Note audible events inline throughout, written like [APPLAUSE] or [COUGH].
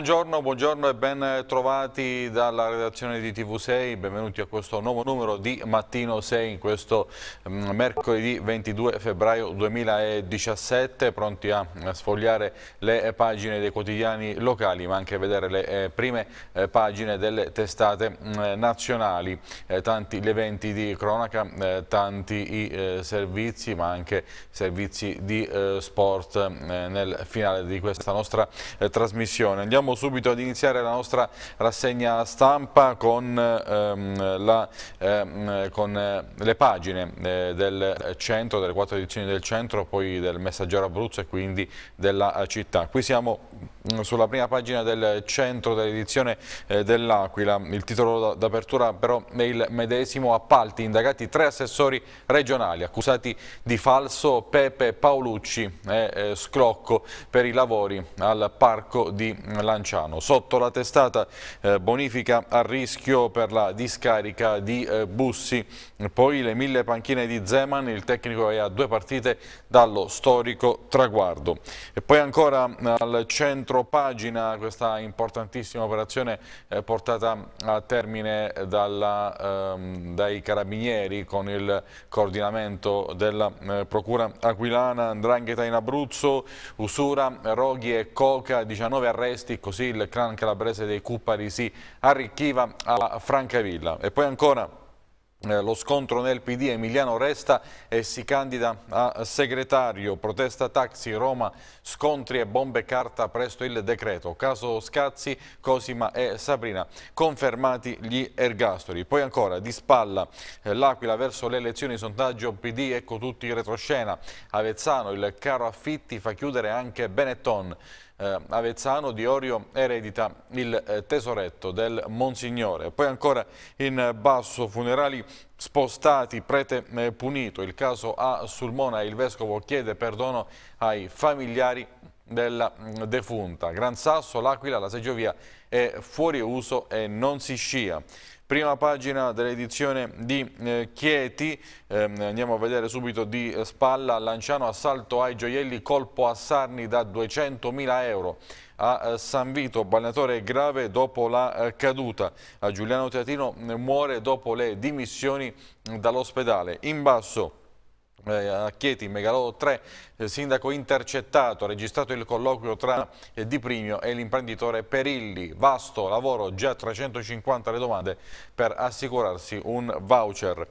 Buongiorno, buongiorno, e ben trovati dalla redazione di TV6, benvenuti a questo nuovo numero di Mattino 6 in questo mm, mercoledì 22 febbraio 2017, pronti a sfogliare le eh, pagine dei quotidiani locali ma anche a vedere le eh, prime eh, pagine delle testate mm, nazionali, tanti gli eventi di cronaca, tanti i servizi ma anche servizi di sport mm, nel finale di questa nostra trasmissione. Andiamo Andiamo subito ad iniziare la nostra rassegna stampa con, ehm, la, ehm, con eh, le pagine eh, del centro, delle quattro edizioni del centro, poi del Messaggero Abruzzo e quindi della eh, città. Qui siamo Mm, sulla prima pagina del centro dell'edizione eh, dell'Aquila. Il titolo d'apertura però è il medesimo appalti, indagati tre assessori regionali accusati di falso Pepe Paolucci e Scrocco per i lavori al parco di Lanciano. Sotto la testata eh, bonifica a rischio per la discarica di eh, Bussi, poi le mille panchine di Zeman, il tecnico è a due partite dallo storico traguardo. E poi ancora mm, al centro retropagina questa importantissima operazione eh, portata a termine dalla, ehm, dai carabinieri con il coordinamento della eh, procura aquilana, Andrangheta in Abruzzo, usura, roghi e coca, 19 arresti, così il clan calabrese dei Cupparisi arricchiva alla Francavilla. E poi ancora eh, lo scontro nel PD, Emiliano resta e si candida a segretario, protesta taxi, Roma, scontri e bombe carta presto il decreto, caso Scazzi, Cosima e Sabrina, confermati gli ergastoli. Poi ancora di spalla eh, l'Aquila verso le elezioni, sondaggio PD, ecco tutti in retroscena, Avezzano, il caro affitti fa chiudere anche Benetton eh, Avezzano di Orio eredita il eh, tesoretto del Monsignore. Poi ancora in basso funerali spostati, prete eh, punito. Il caso a Sulmona, il vescovo chiede perdono ai familiari della mm, defunta. Gran Sasso, L'Aquila, la seggiovia è fuori uso e non si scia prima pagina dell'edizione di eh, Chieti, eh, andiamo a vedere subito di spalla, Lanciano assalto ai gioielli, colpo a Sarni da 200.000 euro a eh, San Vito, balneatore grave dopo la eh, caduta. A Giuliano Teatino eh, muore dopo le dimissioni mm, dall'ospedale. In basso eh, a Chieti, Megalò 3, il eh, sindaco intercettato, registrato il colloquio tra eh, Di Primio e l'imprenditore Perilli. Vasto lavoro, già 350 le domande per assicurarsi un voucher.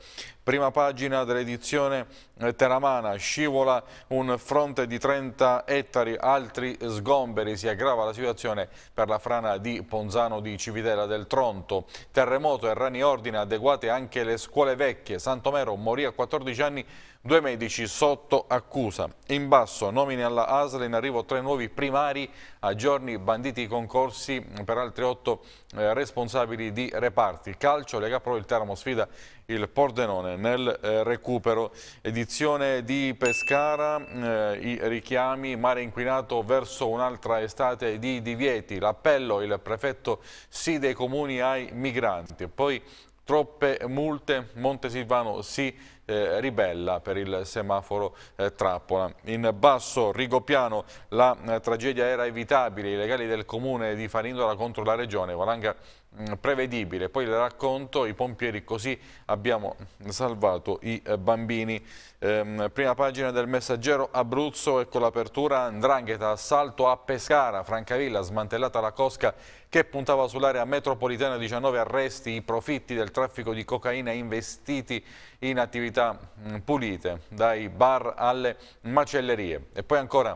Prima pagina dell'edizione eh, Teramana, scivola un fronte di 30 ettari, altri sgomberi, si aggrava la situazione per la frana di Ponzano di Civitella del Tronto. Terremoto e rani ordine adeguate anche le scuole vecchie. Santomero morì a 14 anni, due medici sotto accusa. In basso nomine alla ASL, in arrivo tre nuovi primari a giorni banditi i concorsi per altri otto eh, responsabili di reparti. Calcio, Lega Pro, il Teramo sfida il Pordenone nel eh, recupero. Edizione di Pescara, eh, i richiami, mare inquinato verso un'altra estate di divieti, l'appello il prefetto sì dei comuni ai migranti. Poi troppe multe, Montesilvano si eh, ribella per il semaforo eh, Trappola. In basso Rigopiano la eh, tragedia era evitabile, i legali del comune di Farindola contro la regione, Valanga Mm, prevedibile. Poi le racconto i pompieri così abbiamo salvato i eh, bambini. Ehm, prima pagina del messaggero Abruzzo e con l'apertura Andrangheta assalto a Pescara, Francavilla smantellata la cosca che puntava sull'area metropolitana 19 arresti, i profitti del traffico di cocaina investiti in attività mm, pulite, dai bar alle macellerie. E poi ancora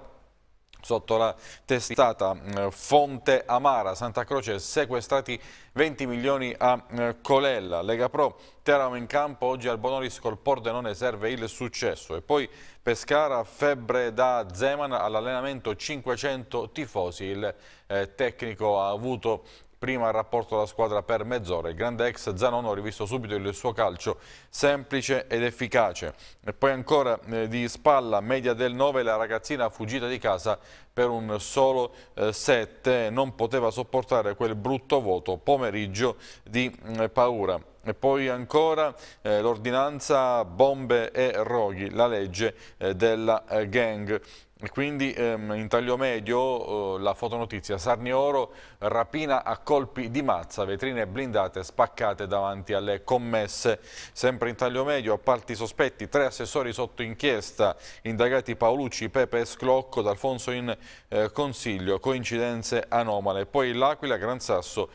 Sotto la testata eh, Fonte Amara, Santa Croce sequestrati 20 milioni a eh, Colella, Lega Pro Teramo in campo, oggi al Bonolis col Pordenone serve il successo e poi Pescara, febbre da Zeman all'allenamento 500 tifosi, il eh, tecnico ha avuto Prima il rapporto alla squadra per mezz'ora. Il grande ex Zanono ha rivisto subito il suo calcio semplice ed efficace. E poi ancora eh, di spalla, media del 9, la ragazzina fuggita di casa per un solo 7. Eh, non poteva sopportare quel brutto voto pomeriggio di eh, paura. E poi ancora eh, l'ordinanza bombe e roghi, la legge eh, della eh, gang. Quindi ehm, in taglio medio eh, la fotonotizia Sarnioro, rapina a colpi di mazza, vetrine blindate spaccate davanti alle commesse. Sempre in taglio medio, appalti sospetti, tre assessori sotto inchiesta, indagati Paolucci, Pepe e Sclocco, D'Alfonso in eh, consiglio, coincidenze anomale. Poi l'Aquila, Gran Sasso,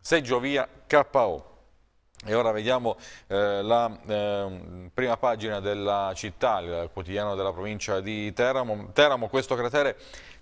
Seggio via KO. E ora vediamo eh, la eh, prima pagina della città, il quotidiano della provincia di Teramo. Teramo, questo cratere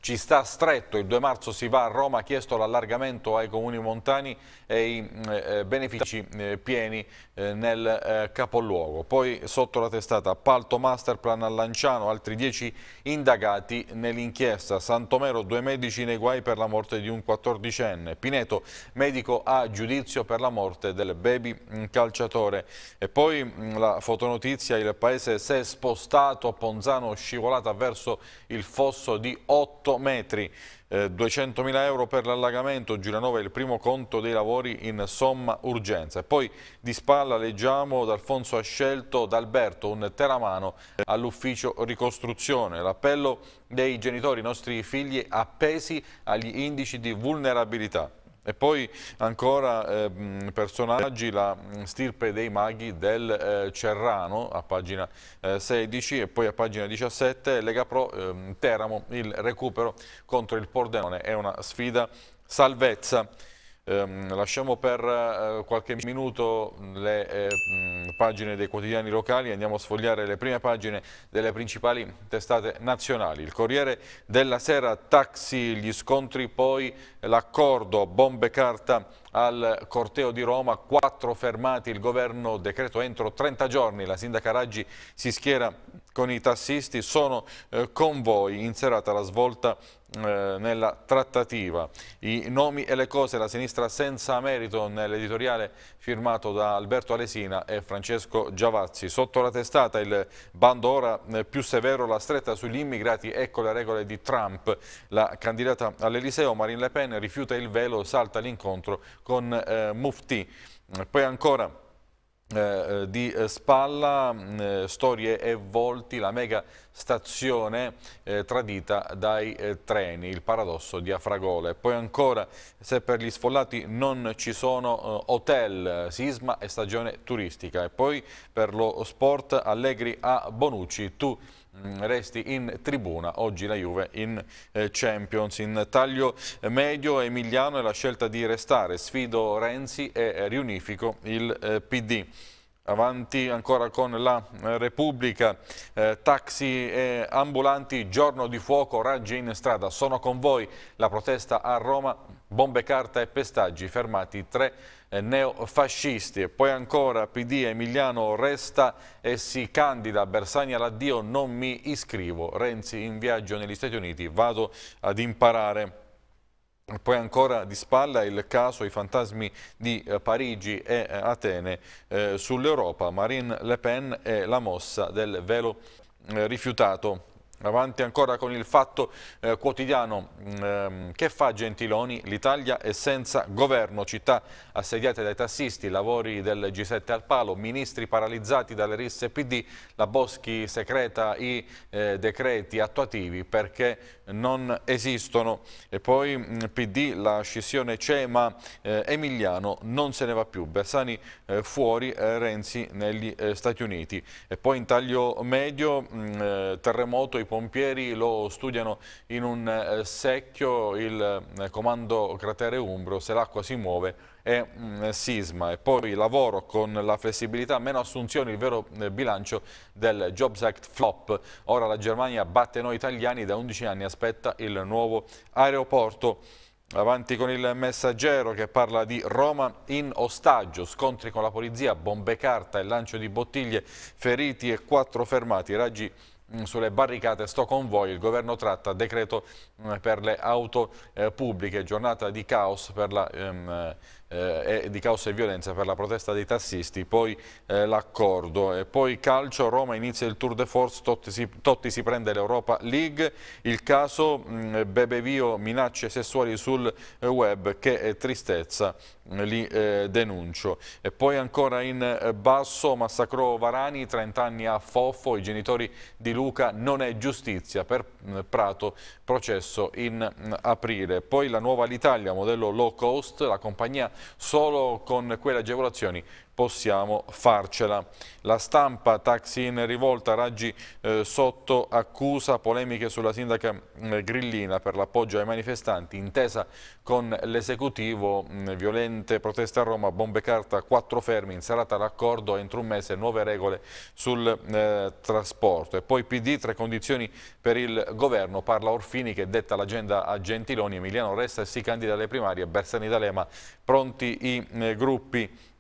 ci sta stretto. Il 2 marzo si va a Roma, ha chiesto l'allargamento ai comuni montani e i mm, eh, benefici eh, pieni eh, nel eh, capoluogo. Poi sotto la testata appalto masterplan a Lanciano, altri 10 indagati nell'inchiesta. Santomero, due medici nei guai per la morte di un 14enne. Pineto, medico a giudizio per la morte del baby mm, calciatore. E poi mm, la fotonotizia, il paese si è spostato a Ponzano, scivolata verso il fosso di 8 8 metri, eh, 200.000 euro per l'allagamento, Giranova è il primo conto dei lavori in somma urgenza. E poi di spalla leggiamo D'Alfonso ha scelto D'Alberto, un teramano all'ufficio ricostruzione. L'appello dei genitori, i nostri figli appesi agli indici di vulnerabilità. E poi ancora eh, personaggi, la mm, stirpe dei maghi del eh, Cerrano a pagina eh, 16 e poi a pagina 17 Lega Pro ehm, Teramo, il recupero contro il Pordenone è una sfida salvezza. Ehm, lasciamo per eh, qualche minuto le ehm, pagine dei quotidiani locali e andiamo a sfogliare le prime pagine delle principali testate nazionali. Il Corriere della Sera, taxi, gli scontri, poi l'accordo, bombe carta al corteo di Roma, quattro fermati, il governo decreto entro 30 giorni, la sindaca Raggi si schiera con i tassisti sono eh, con voi in serata la svolta eh, nella trattativa. I nomi e le cose, la sinistra senza merito nell'editoriale firmato da Alberto Alesina e Francesco Giavazzi. Sotto la testata il bando ora eh, più severo, la stretta sugli immigrati, ecco le regole di Trump. La candidata all'Eliseo Marine Le Pen rifiuta il velo, salta l'incontro con eh, Mufti. Poi ancora... Eh, eh, di Spalla, mm, eh, storie e volti, la mega stazione eh, tradita dai eh, treni, il paradosso di Afragole. Poi ancora, se per gli sfollati non ci sono eh, hotel, sisma e stagione turistica. E poi per lo sport Allegri a Bonucci, tu Mm, resti in tribuna oggi la Juve in eh, Champions in taglio eh, medio Emiliano è la scelta di restare sfido Renzi e eh, riunifico il PD Avanti ancora con la eh, Repubblica, eh, taxi e ambulanti, giorno di fuoco, raggi in strada. Sono con voi la protesta a Roma, bombe carta e pestaggi, fermati tre eh, neofascisti. E poi ancora PD Emiliano resta e si candida, Bersani all'addio non mi iscrivo, Renzi in viaggio negli Stati Uniti, vado ad imparare. Poi ancora di spalla il caso, i fantasmi di eh, Parigi e eh, Atene eh, sull'Europa, Marine Le Pen e la mossa del velo eh, rifiutato. Avanti ancora con il fatto eh, quotidiano mm, ehm, che fa Gentiloni, l'Italia è senza governo, città assediate dai tassisti, lavori del G7 al palo, ministri paralizzati dalle risse PD, la Boschi secreta i eh, decreti attuativi perché non esistono. E poi mm, PD, la scissione c'è, ma eh, Emiliano non se ne va più. Bersani eh, fuori, eh, Renzi negli eh, Stati Uniti. E poi in taglio medio, mh, mm, eh, terremoto, i pompieri lo studiano in un eh, secchio, il comando cratere Umbro, se l'acqua si muove e mh, mm, sisma e poi lavoro con la flessibilità meno assunzioni il vero eh, bilancio del Jobs Act flop ora la Germania batte noi italiani da 11 anni aspetta il nuovo aeroporto Avanti con il messaggero che parla di Roma in ostaggio, scontri con la polizia, bombe carta e lancio di bottiglie, feriti e quattro fermati, raggi mm, sulle barricate, sto con voi, il governo tratta decreto mm, per le auto eh, pubbliche, giornata di caos per la ehm, eh, di causa e violenza per la protesta dei tassisti, poi eh, l'accordo, poi calcio, Roma inizia il Tour de Force, Totti si, Totti si prende l'Europa League, il caso mh, mm, Bebevio minacce sessuali sul eh, web, che eh, tristezza li eh, denuncio. E poi ancora in eh, basso massacrò Varani, 30 anni a Fofo, i genitori di Luca, non è giustizia per mm, Prato, processo in mm, aprile. Poi la nuova L'Italia, modello low cost, la compagnia solo con quelle agevolazioni possiamo farcela. La stampa, taxi in rivolta, Raggi eh, sotto accusa, polemiche sulla sindaca eh, Grillina per l'appoggio ai manifestanti, intesa con l'esecutivo, mm, violente proteste a Roma, bombe carta, quattro fermi, in serata l'accordo, entro un mese nuove regole sul eh, trasporto. E poi PD, tre condizioni per il governo, parla Orfini che detta l'agenda a Gentiloni, Emiliano resta e si candida alle primarie, Bersani D'Alema, pronti i eh, gruppi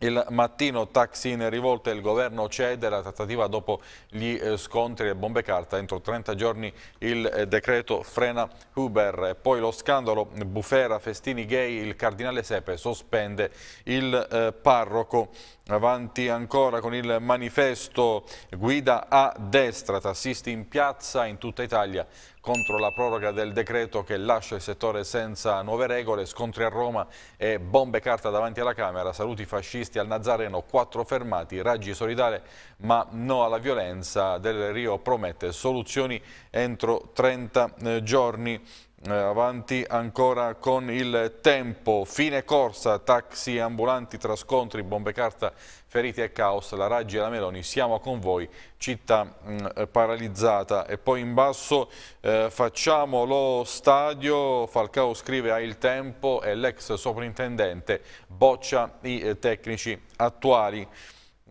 il mattino taxi in rivolta, il governo cede la trattativa dopo gli eh, scontri e bombe carta. Entro 30 giorni il eh, decreto frena Uber. Poi lo scandalo Bufera, festini gay, il cardinale Sepe sospende il eh, parroco. Avanti ancora con il manifesto guida a destra, tassisti in piazza in tutta Italia contro la proroga del decreto che lascia il settore senza nuove regole, scontri a Roma e bombe carta davanti alla Camera, saluti fascisti al Nazareno, quattro fermati, raggi solidale ma no alla violenza, Del Rio promette soluzioni entro 30 eh, giorni. Eh, avanti ancora con il tempo, fine corsa, taxi ambulanti tra scontri, bombe carta, feriti e caos, la Raggi e la Meloni, siamo con voi, città mh, mm, eh, paralizzata e poi in basso eh, facciamo lo stadio, Falcao scrive ha il tempo e l'ex soprintendente boccia i eh, tecnici attuali.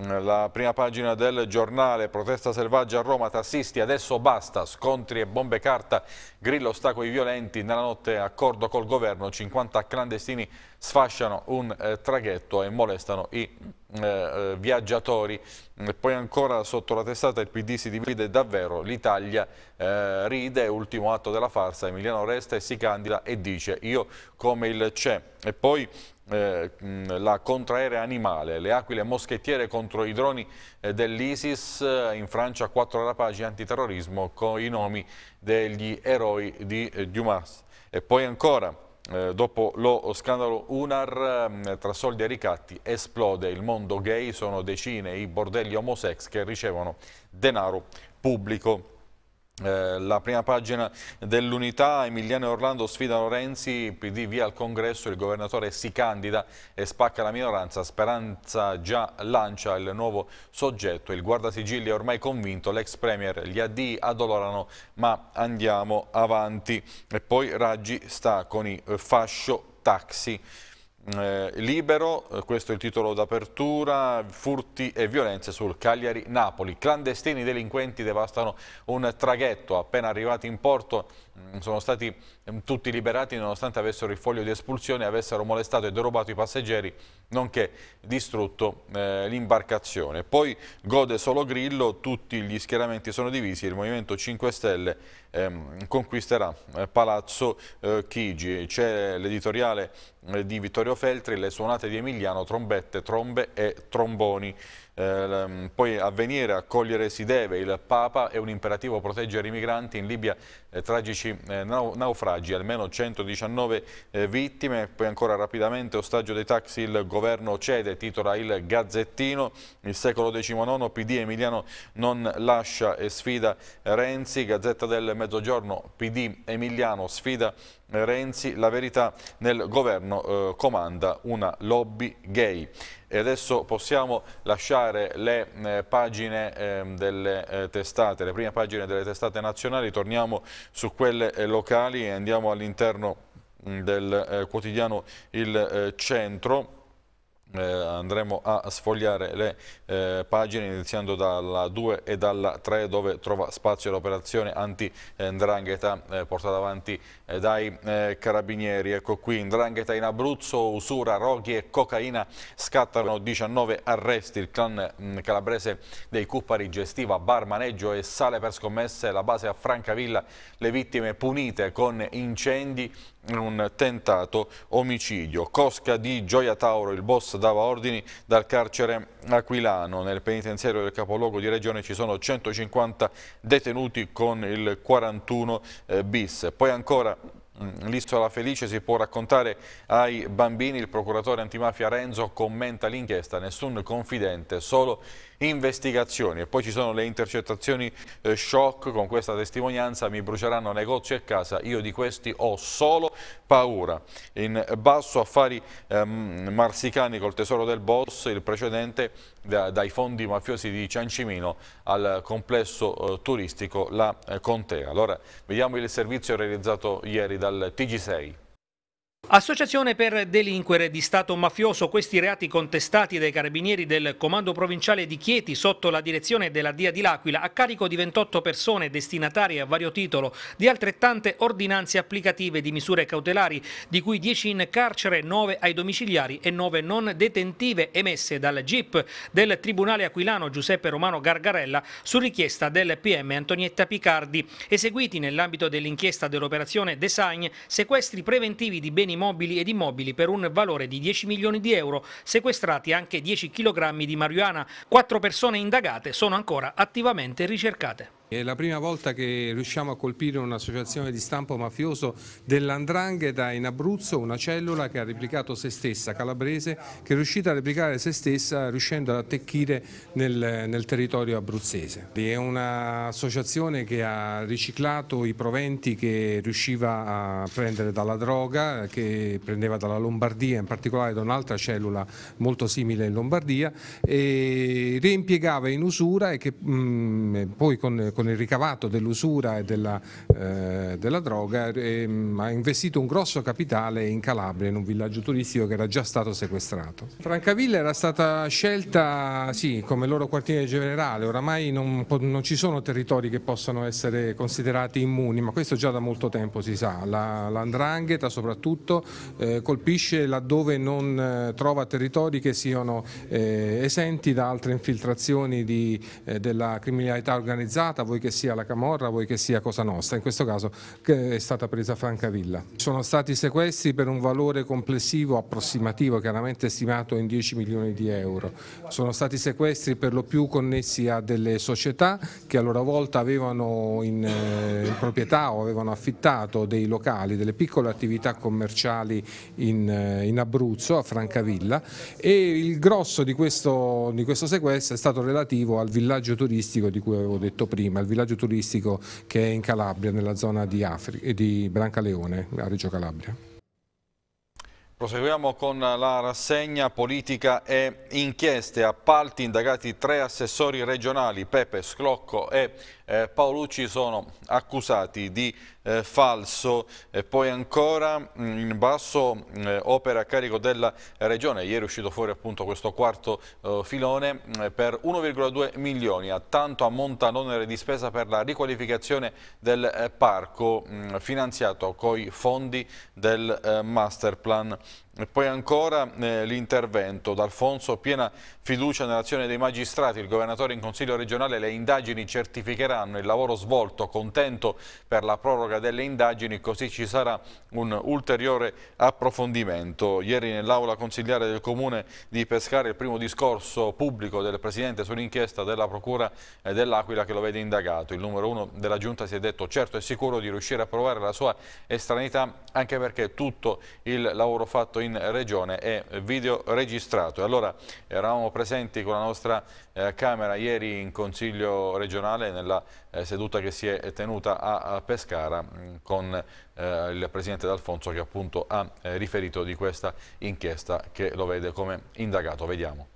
La prima pagina del giornale, protesta selvaggia a Roma, tassisti, adesso basta, scontri e bombe carta, grillo ostacoli violenti, nella notte accordo col governo, 50 clandestini sfasciano un eh, traghetto e molestano i mm, eh, eh, viaggiatori. Poi ancora sotto la testata il PD si divide davvero, l'Italia eh, ride, ultimo atto della farsa, Emiliano resta e si candida e dice io come il c'è. E poi eh, la contraerea animale, le aquile moschettiere contro i droni eh, dell'ISIS, eh, in Francia quattro rapaci antiterrorismo con i nomi degli eroi di eh, Dumas. E poi ancora, eh, dopo lo scandalo UNAR, ehm, tra soldi e ricatti esplode il mondo gay, sono decine i bordelli homosex che ricevono denaro pubblico. Eh, la prima pagina dell'unità, Emiliano e Orlando sfidano Renzi, PD via al congresso, il governatore si candida e spacca la minoranza, Speranza già lancia il nuovo soggetto, il guardasigilli è ormai convinto, l'ex premier gli addii addolorano ma andiamo avanti e poi Raggi sta con i eh, fascio taxi eh, libero, eh, questo è il titolo d'apertura, furti e violenze sul Cagliari-Napoli. Clandestini delinquenti devastano un traghetto appena arrivati in porto Mm, sono stati ehm, tutti liberati nonostante avessero il foglio di espulsione, avessero molestato e derubato i passeggeri, nonché distrutto eh, l'imbarcazione. Poi gode solo Grillo, tutti gli schieramenti sono divisi, il Movimento 5 Stelle ehm, conquisterà eh, Palazzo eh, Chigi. C'è l'editoriale eh, di Vittorio Feltri, le suonate di Emiliano, trombette, trombe e tromboni. Eh, poi avvenire, accogliere si deve, il Papa è un imperativo proteggere i migranti, in Libia eh, tragici eh, naufragi, almeno 119 eh, vittime, poi ancora rapidamente ostaggio dei taxi, il governo cede, titola il Gazzettino, il secolo XIX, PD Emiliano non lascia e sfida Renzi, Gazzetta del Mezzogiorno, PD Emiliano sfida Renzi, la verità nel governo eh, comanda una lobby gay. E adesso possiamo lasciare le eh, pagine eh, delle eh, testate, le prime pagine delle testate nazionali, torniamo su quelle eh, locali e andiamo all'interno mm, del eh, quotidiano Il eh, Centro eh, andremo a sfogliare le eh, pagine iniziando dalla 2 e dalla 3 dove trova spazio l'operazione anti-ndrangheta eh, portata avanti eh, dai eh, carabinieri. Ecco qui, ndrangheta in Abruzzo, usura, roghi e cocaina scattano 19 arresti. Il clan mh, mm, calabrese dei Cuppari gestiva bar, maneggio e sale per scommesse, la base a Francavilla, le vittime punite con incendi un tentato omicidio. Cosca di Gioia Tauro, il boss dava ordini dal carcere aquilano. Nel penitenziario del capoluogo di regione ci sono 150 detenuti con il 41 eh, bis. Poi ancora mm, L'isola felice si può raccontare ai bambini, il procuratore antimafia Renzo commenta l'inchiesta, nessun confidente, solo investigazioni. E poi ci sono le intercettazioni eh, shock, con questa testimonianza mi bruceranno negozio e casa, io di questi ho solo paura. In basso affari ehm, marsicani col tesoro del boss, il precedente da, dai fondi mafiosi di Ciancimino al complesso eh, turistico La eh, Contea. Allora vediamo il servizio realizzato ieri dal TG6. Associazione per delinquere di Stato mafioso, questi reati contestati dai carabinieri del Comando Provinciale di Chieti sotto la direzione della Dia di L'Aquila a carico di 28 persone destinatarie a vario titolo di altrettante ordinanze applicative di misure cautelari, di cui 10 in carcere, 9 ai domiciliari e 9 non detentive emesse dal GIP del Tribunale Aquilano Giuseppe Romano Gargarella su richiesta del PM Antonietta Picardi, eseguiti nell'ambito dell'inchiesta dell'operazione Design sequestri preventivi di beni beni mobili ed immobili per un valore di 10 milioni di euro, sequestrati anche 10 kg di marijuana. Quattro persone indagate sono ancora attivamente ricercate. È la prima volta che riusciamo a colpire un'associazione di stampo mafioso dell'Andrangheta in Abruzzo, una cellula che ha replicato se stessa, calabrese, che è riuscita a replicare se stessa riuscendo ad attecchire nel, nel territorio abruzzese. È un'associazione che ha riciclato i proventi che riusciva a prendere dalla droga, che prendeva dalla Lombardia, in particolare da un'altra cellula molto simile in Lombardia, e riempiegava in usura e che mh, mm, poi con con il ricavato dell'usura e della, eh, della droga e, mm, ha investito un grosso capitale in Calabria, in un villaggio turistico che era già stato sequestrato. Francavilla era stata scelta sì, come loro quartiere generale, oramai non, non, ci sono territori che possano essere considerati immuni, ma questo già da molto tempo si sa, l'andrangheta La, soprattutto eh, colpisce laddove non eh, trova territori che siano eh, esenti da altre infiltrazioni di, eh, della criminalità organizzata, vuoi che sia la Camorra, vuoi che sia Cosa Nostra, in questo caso è stata presa Francavilla. Sono stati sequestri per un valore complessivo approssimativo, chiaramente stimato in 10 milioni di euro. Sono stati sequestri per lo più connessi a delle società che a loro volta avevano in, eh, in proprietà o avevano affittato dei locali, delle piccole attività commerciali in, eh, in Abruzzo, a Francavilla e il grosso di questo, di questo sequestro è stato relativo al villaggio turistico di cui avevo detto prima. Palma, il villaggio turistico che è in Calabria, nella zona di, Afri eh, di Brancaleone, a Reggio Calabria. Proseguiamo con la rassegna politica e inchieste, appalti indagati tre assessori regionali, Pepe, Sclocco e eh, Paolucci sono accusati di eh, falso. E poi ancora mm, in basso eh, opera a carico della Regione, ieri è uscito fuori appunto questo quarto eh, filone mm, per 1,2 milioni, a tanto ammonta l'onere di spesa per la riqualificazione del eh, parco mh, mm, finanziato coi fondi del eh, master plan e poi ancora eh, l'intervento d'Alfonso, piena fiducia nell'azione dei magistrati, il governatore in Consiglio regionale le indagini certificheranno il lavoro svolto, contento per la proroga delle indagini, così ci sarà un ulteriore approfondimento. Ieri nell'aula consigliare del Comune di Pescare il primo discorso pubblico del Presidente sull'inchiesta della Procura eh, dell'Aquila che lo vede indagato. Il numero uno della Giunta si è detto certo e sicuro di riuscire a provare la sua estranità anche perché tutto il lavoro fatto in in regione è videoregistrato. Allora eravamo presenti con la nostra eh, camera ieri in Consiglio regionale nella eh, seduta che si è tenuta a, a Pescara mh, mm, con eh, il Presidente D'Alfonso che appunto ha eh, riferito di questa inchiesta che lo vede come indagato. Vediamo.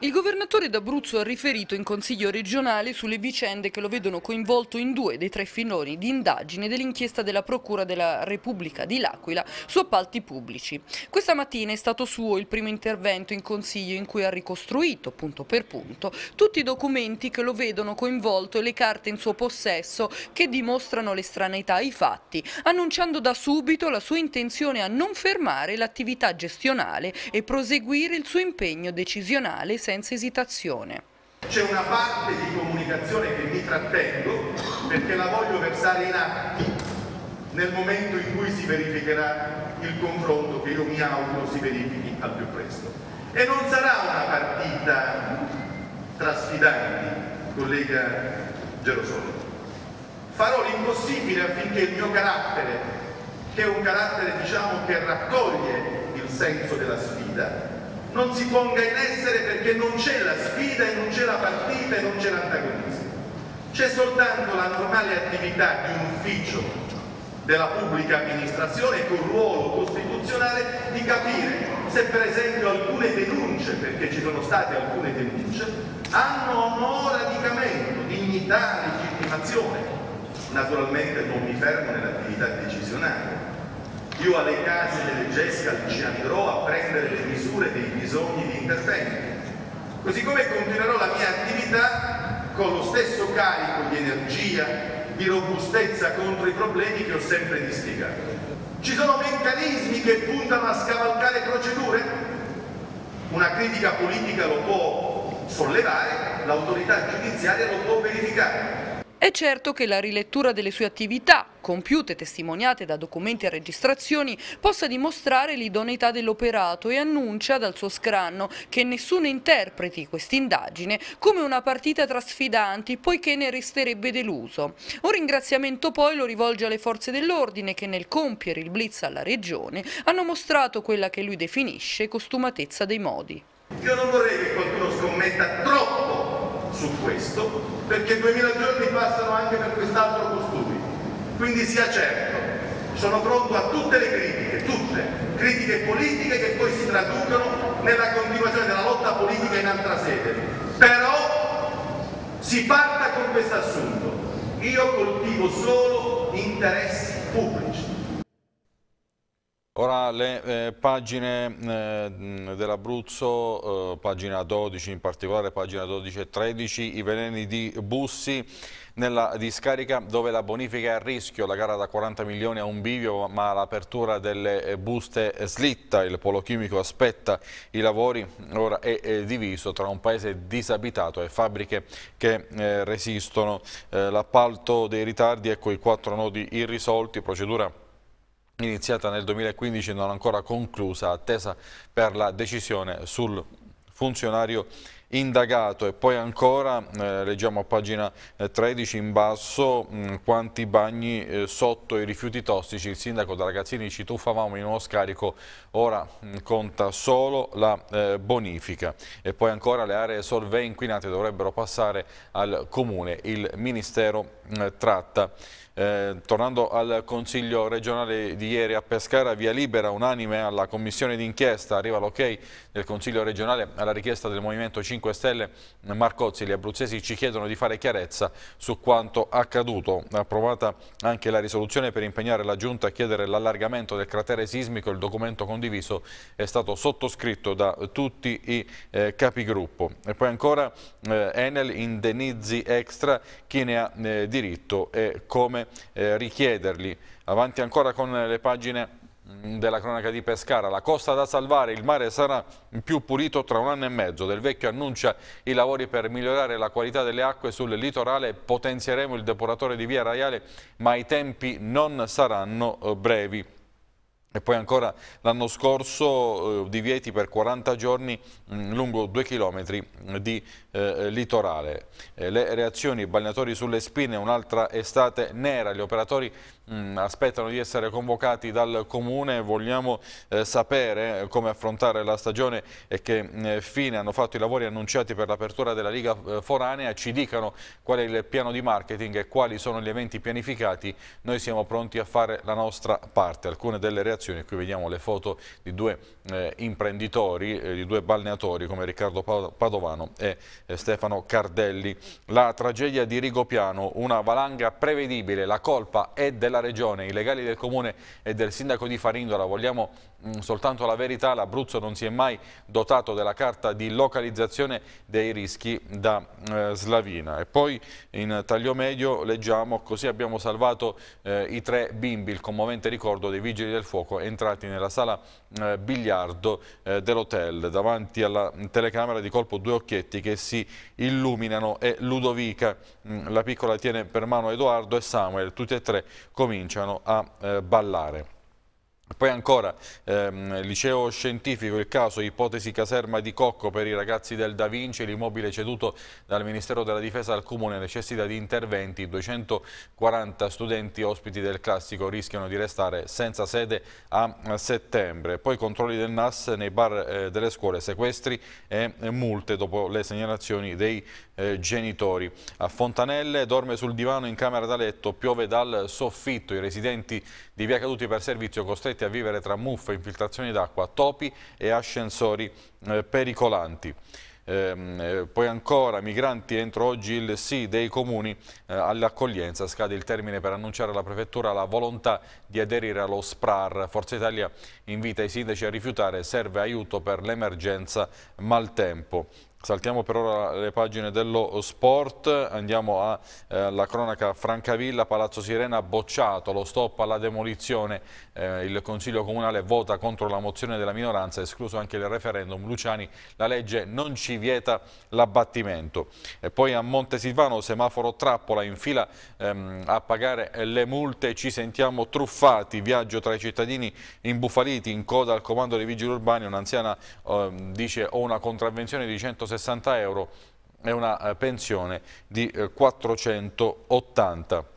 Il governatore d'Abruzzo ha riferito in Consiglio regionale sulle vicende che lo vedono coinvolto in due dei tre filoni di indagine dell'inchiesta della Procura della Repubblica di L'Aquila su appalti pubblici. Questa mattina è stato suo il primo intervento in Consiglio in cui ha ricostruito, punto per punto, tutti i documenti che lo vedono coinvolto e le carte in suo possesso che dimostrano l'estraneità ai fatti, annunciando da subito la sua intenzione a non fermare l'attività gestionale e proseguire il suo impegno decisionale senza esitazione. C'è una parte di comunicazione che mi trattengo perché la voglio versare in atti nel momento in cui si verificherà il confronto che io mi auguro si verifichi al più presto. E non sarà una partita tra sfidanti, collega Gerosolo. Farò l'impossibile affinché il mio carattere, che è un carattere diciamo che raccoglie il senso della sfida, non si ponga in essere perché non c'è la sfida e non c'è la partita e non c'è l'antagonismo. C'è soltanto la normale attività di un ufficio della pubblica amministrazione con ruolo costituzionale di capire se per esempio alcune denunce, perché ci sono state alcune denunce, hanno o no radicamento, dignità, legittimazione. Naturalmente non mi fermo nell'attività decisionale, io alle case delle Gesca ci andrò a prendere le misure dei bisogni di intervento. Così come continuerò la mia attività con lo stesso carico di energia, di robustezza contro i problemi che ho sempre dispiegato. Ci sono meccanismi che puntano a scavalcare procedure? Una critica politica lo può sollevare, l'autorità giudiziaria lo può verificare. È certo che la rilettura delle sue attività, compiute e testimoniate da documenti e registrazioni, possa dimostrare l'idoneità dell'operato e annuncia dal suo scranno che nessuno interpreti quest'indagine come una partita tra sfidanti, poiché ne resterebbe deluso. Un ringraziamento poi lo rivolge alle forze dell'ordine che nel compiere il blitz alla regione hanno mostrato quella che lui definisce costumatezza dei modi. Io non vorrei che qualcuno scommetta troppo su questo, perché 2000 giorni passano anche per quest'altro costume. Quindi sia certo, sono pronto a tutte le critiche, tutte, critiche politiche che poi si traducono nella continuazione della lotta politica in altra sede. Però si parta con questo assunto, io coltivo solo interessi pubblici Ora le eh, pagine eh, dell'Abruzzo, eh, pagina 12 in particolare, pagina 12 e 13, i veleni di Bussi nella discarica dove la bonifica è a rischio, la gara da 40 milioni a un bivio ma l'apertura delle eh, buste slitta, il polo chimico aspetta i lavori, ora è, è eh, diviso tra un paese disabitato e fabbriche che eh, resistono, l'appalto dei ritardi, ecco i quattro nodi irrisolti, procedura iniziata nel 2015 e non ancora conclusa, attesa per la decisione sul funzionario indagato e poi ancora eh, leggiamo a pagina 13 eh, in basso mh, mm, quanti bagni eh, sotto i rifiuti tossici il sindaco da ragazzini ci tuffavamo in uno scarico ora mh, mm, conta solo la eh, bonifica e poi ancora le aree solvay inquinate dovrebbero passare al comune il ministero mm, tratta eh, tornando al Consiglio regionale di ieri a Pescara, via libera unanime alla commissione d'inchiesta, arriva l'ok ok del Consiglio regionale alla richiesta del Movimento 5 Stelle Marcozzi, gli abruzzesi ci chiedono di fare chiarezza su quanto accaduto. Approvata anche la risoluzione per impegnare la Giunta a chiedere l'allargamento del cratere sismico, il documento condiviso è stato sottoscritto da tutti i eh, capigruppo. E poi ancora eh, Enel indennizzi extra chi ne ha eh, diritto e come come eh, richiederli. Avanti ancora con le pagine mm, della cronaca di Pescara, la costa da salvare, il mare sarà più pulito tra un anno e mezzo, Del Vecchio annuncia i lavori per migliorare la qualità delle acque sul litorale, potenzieremo il depuratore di via Raiale ma i tempi non saranno eh, brevi. E poi ancora l'anno scorso eh, divieti per 40 giorni mh, mm, lungo 2 km di eh, litorale. Eh, le reazioni balneatori sulle spine, un'altra estate nera, gli operatori Mm, aspettano di essere convocati dal Comune, vogliamo eh, sapere eh, come affrontare la stagione e che mm, eh, fine hanno fatto i lavori annunciati per l'apertura della Liga eh, Foranea, ci dicano qual è il piano di marketing e quali sono gli eventi pianificati, noi siamo pronti a fare la nostra parte. Alcune delle reazioni, qui vediamo le foto di due eh, imprenditori, eh, di due balneatori come Riccardo Padovano e Stefano Cardelli. La tragedia di Rigopiano, una valanga prevedibile, la colpa è della della Regione, i legali del Comune e del Sindaco di Farindola vogliamo Mm, soltanto la verità, l'Abruzzo non si è mai dotato della carta di localizzazione dei rischi da eh, Slavina. E poi in taglio medio leggiamo così abbiamo salvato eh, i tre bimbi, il commovente ricordo dei vigili del fuoco entrati nella sala eh, biliardo eh, dell'hotel. Davanti alla telecamera di colpo due occhietti che si illuminano e Ludovica, mh, mm, la piccola tiene per mano Edoardo e Samuel, tutti e tre cominciano a eh, ballare. Poi ancora, ehm, liceo scientifico, il caso ipotesi caserma di Cocco per i ragazzi del Da Vinci, l'immobile ceduto dal Ministero della Difesa al Comune necessita di interventi, 240 studenti ospiti del classico rischiano di restare senza sede a settembre. Poi controlli del NAS nei bar eh, delle scuole, sequestri e multe dopo le segnalazioni dei eh, genitori. A Fontanelle dorme sul divano in camera da letto, piove dal soffitto, i residenti di Via Caduti per servizio costretti costretti a vivere tra muffe, infiltrazioni d'acqua, topi e ascensori eh, pericolanti. Ehm, eh, poi ancora, migranti entro oggi il sì dei comuni eh, all'accoglienza. Scade il termine per annunciare alla Prefettura la volontà di aderire allo SPRAR. Forza Italia invita i sindaci a rifiutare, serve aiuto per l'emergenza maltempo. Saltiamo per ora le pagine dello sport, andiamo alla eh, cronaca Francavilla, Palazzo Sirena bocciato, lo stop alla demolizione, eh, il Consiglio Comunale vota contro la mozione della minoranza, escluso anche il referendum, Luciani la legge non ci vieta l'abbattimento. E poi a Montesilvano semaforo trappola in fila ehm, a pagare le multe, ci sentiamo truffati, viaggio tra i cittadini imbufaliti, in coda al comando dei vigili urbani, un'anziana ehm, dice ho una contravvenzione di 100 160 euro e una eh, pensione di 480 eh, euro.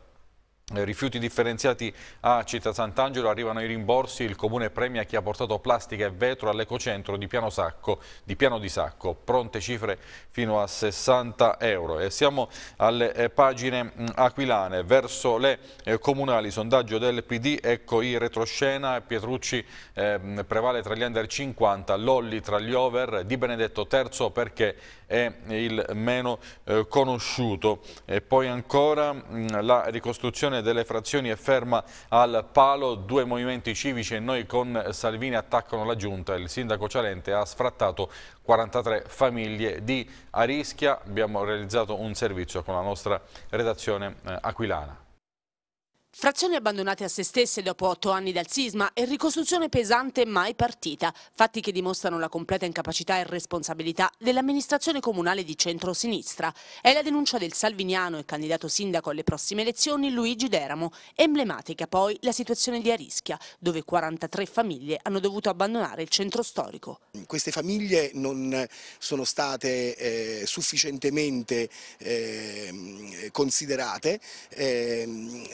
Eh, rifiuti differenziati a Città Sant'Angelo, arrivano i rimborsi, il Comune premia chi ha portato plastica e vetro all'ecocentro di, di Piano, di Sacco, pronte cifre fino a 60 euro. E siamo alle eh, pagine mm, aquilane, verso le eh, comunali, sondaggio del PD, ecco i retroscena, Pietrucci eh, prevale tra gli under 50, Lolli tra gli over, Di Benedetto terzo perché è il meno eh, conosciuto. E poi ancora mh, mm, la ricostruzione divisione delle frazioni è ferma al palo, due movimenti civici e noi con Salvini attaccano la giunta. Il sindaco Cialente ha sfrattato 43 famiglie di Arischia, abbiamo realizzato un servizio con la nostra redazione eh, aquilana. Frazioni abbandonate a se stesse dopo otto anni dal sisma e ricostruzione pesante mai partita, fatti che dimostrano la completa incapacità e responsabilità dell'amministrazione comunale di centro-sinistra. È la denuncia del salviniano e candidato sindaco alle prossime elezioni Luigi Deramo, emblematica poi la situazione di Arischia, dove 43 famiglie hanno dovuto abbandonare il centro storico. Queste famiglie non sono state eh, sufficientemente eh, considerate, eh,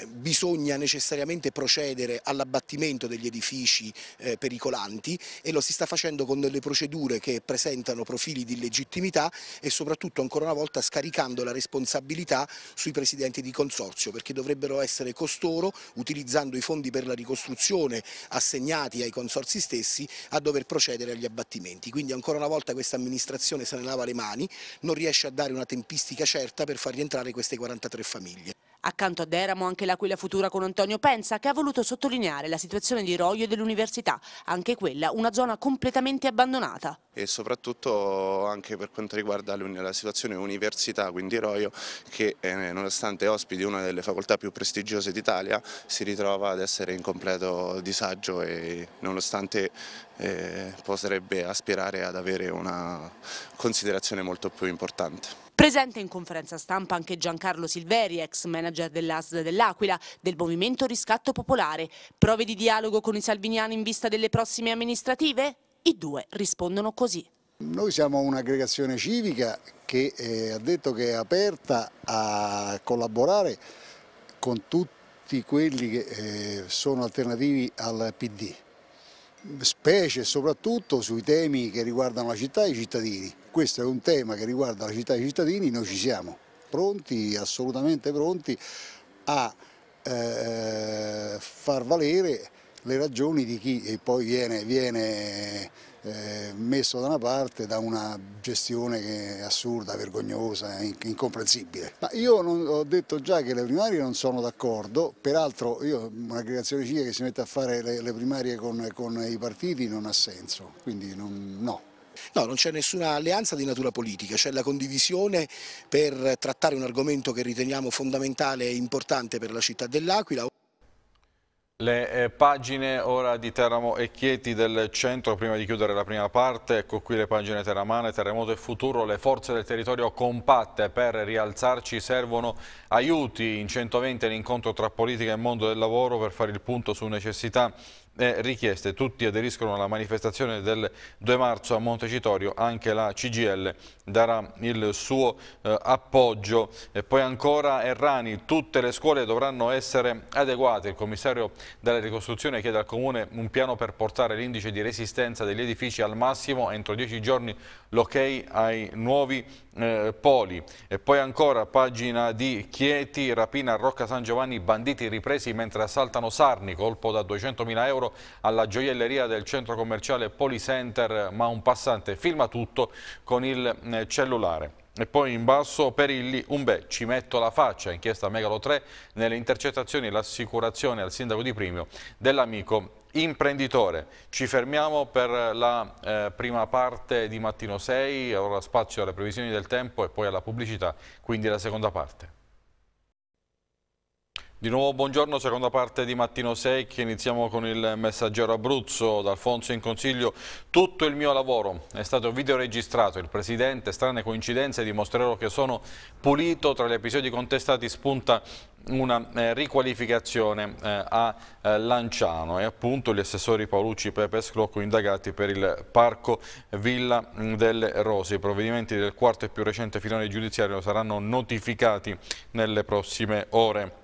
bisogna bisogna necessariamente procedere all'abbattimento degli edifici eh, pericolanti e lo si sta facendo con delle procedure che presentano profili di illegittimità e soprattutto ancora una volta scaricando la responsabilità sui presidenti di consorzio perché dovrebbero essere costoro utilizzando i fondi per la ricostruzione assegnati ai consorsi stessi a dover procedere agli abbattimenti. Quindi ancora una volta questa amministrazione se ne lava le mani, non riesce a dare una tempistica certa per far rientrare queste 43 famiglie. Accanto ad Eramo anche l'Aquila Futura Cultura con Antonio Pensa che ha voluto sottolineare la situazione di Roglio e dell'università, anche quella una zona completamente abbandonata. E soprattutto anche per quanto riguarda la situazione università, quindi Roglio, che eh, nonostante ospiti una delle facoltà più prestigiose d'Italia, si ritrova ad essere in completo disagio e nonostante eh, potrebbe aspirare ad avere una considerazione molto più importante. Presente in conferenza stampa anche Giancarlo Silveri, ex manager dell'ASD dell'Aquila, del Movimento Riscatto Popolare. Prove di dialogo con i salviniani in vista delle prossime amministrative? I due rispondono così. Noi siamo un'aggregazione civica che eh, ha detto che è aperta a collaborare con tutti quelli che eh, sono alternativi al PD, specie e soprattutto sui temi che riguardano la città e i cittadini questo è un tema che riguarda la città e i cittadini, noi ci siamo pronti, assolutamente pronti a eh, far valere le ragioni di chi poi viene, viene eh, messo da una parte da una gestione assurda, vergognosa, incomprensibile. Ma io non, ho detto già che le primarie non sono d'accordo, peraltro io un'aggregazione civica che si mette a fare le, le primarie con, con, i partiti non ha senso, quindi non, no. No, non c'è nessuna alleanza di natura politica, c'è la condivisione per trattare un argomento che riteniamo fondamentale e importante per la città dell'Aquila. Le eh, pagine ora di Teramo e Chieti del centro, prima di chiudere la prima parte, ecco qui le pagine teramane, terremoto e futuro, le forze del territorio compatte per rialzarci, servono aiuti in 120 l'incontro tra politica e mondo del lavoro per fare il punto su necessità eh, richieste. Tutti aderiscono alla manifestazione del 2 marzo a Montecitorio, anche la CGL darà il suo eh, appoggio. E poi ancora Errani, tutte le scuole dovranno essere adeguate. Il commissario della ricostruzione chiede al Comune un piano per portare l'indice di resistenza degli edifici al massimo entro 10 giorni l'ok ai nuovi eh, Poli. E poi ancora pagina di Chieti, rapina a Rocca San Giovanni, banditi ripresi mentre assaltano Sarni, colpo da 200.000 euro alla gioielleria del centro commerciale Poli Center, ma un passante filma tutto con il eh, cellulare. E poi in basso Perilli, un beh, ci metto la faccia, inchiesta Megalo 3, nelle intercettazioni l'assicurazione al sindaco di Primio dell'amico imprenditore. Ci fermiamo per la eh, prima parte di Mattino 6, ora spazio alle previsioni del tempo e poi alla pubblicità, quindi la seconda parte. Di nuovo buongiorno, seconda parte di Mattino Secchi, iniziamo con il messaggero Abruzzo, D'Alfonso in consiglio, tutto il mio lavoro è stato videoregistrato, il Presidente, strane coincidenze, dimostrerò che sono pulito, tra gli episodi contestati spunta una eh, riqualificazione eh, a eh, Lanciano e appunto gli assessori Paolucci e Pepe Sclocco indagati per il parco Villa mm, delle Rose. I provvedimenti del quarto e più recente filone giudiziario saranno notificati nelle prossime ore.